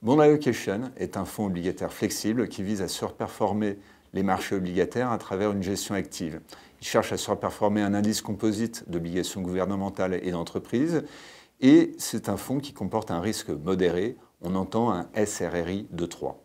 Bond Allocation est un fonds obligataire flexible qui vise à surperformer les marchés obligataires à travers une gestion active. Il cherche à surperformer un indice composite d'obligations gouvernementales et d'entreprises. Et c'est un fonds qui comporte un risque modéré. On entend un SRRI de 3.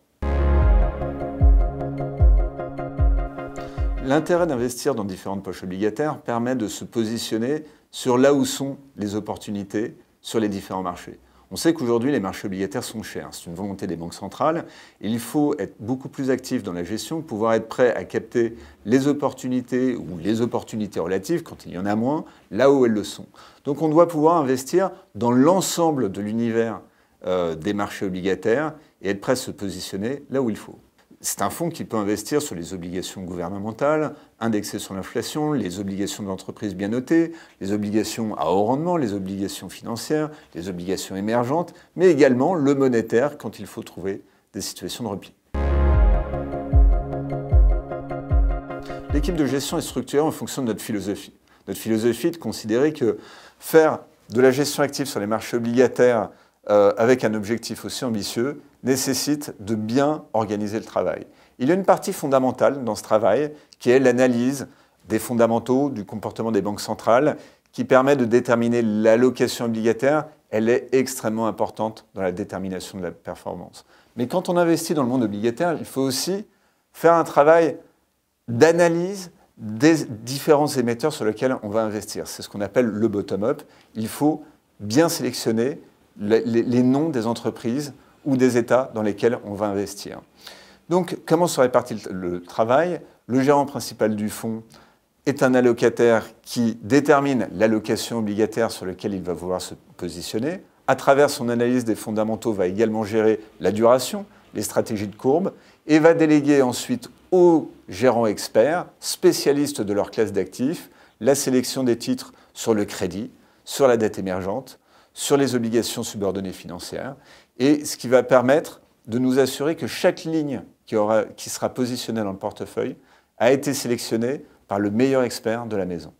L'intérêt d'investir dans différentes poches obligataires permet de se positionner sur là où sont les opportunités sur les différents marchés. On sait qu'aujourd'hui, les marchés obligataires sont chers. C'est une volonté des banques centrales. Il faut être beaucoup plus actif dans la gestion, pouvoir être prêt à capter les opportunités ou les opportunités relatives, quand il y en a moins, là où elles le sont. Donc on doit pouvoir investir dans l'ensemble de l'univers euh, des marchés obligataires et être prêt à se positionner là où il faut. C'est un fonds qui peut investir sur les obligations gouvernementales, indexées sur l'inflation, les obligations d'entreprise bien notées, les obligations à haut rendement, les obligations financières, les obligations émergentes, mais également le monétaire quand il faut trouver des situations de repli. L'équipe de gestion est structurée en fonction de notre philosophie. Notre philosophie est de considérer que faire de la gestion active sur les marchés obligataires euh, avec un objectif aussi ambitieux, nécessite de bien organiser le travail. Il y a une partie fondamentale dans ce travail qui est l'analyse des fondamentaux du comportement des banques centrales qui permet de déterminer l'allocation obligataire. Elle est extrêmement importante dans la détermination de la performance. Mais quand on investit dans le monde obligataire, il faut aussi faire un travail d'analyse des différents émetteurs sur lesquels on va investir. C'est ce qu'on appelle le bottom-up. Il faut bien sélectionner les, noms des entreprises ou des États dans lesquels on va investir. Donc, comment se répartit le travail Le gérant principal du fonds est un allocataire qui détermine l'allocation obligataire sur laquelle il va vouloir se positionner. À travers son analyse des fondamentaux, va également gérer la duration, les stratégies de courbe, et va déléguer ensuite aux gérants experts, spécialistes de leur classe d'actifs, la sélection des titres sur le crédit, sur la dette émergente, sur les obligations subordonnées financières, et ce qui va permettre de nous assurer que chaque ligne qui, qui sera positionnée dans le portefeuille a été sélectionnée par le meilleur expert de la maison.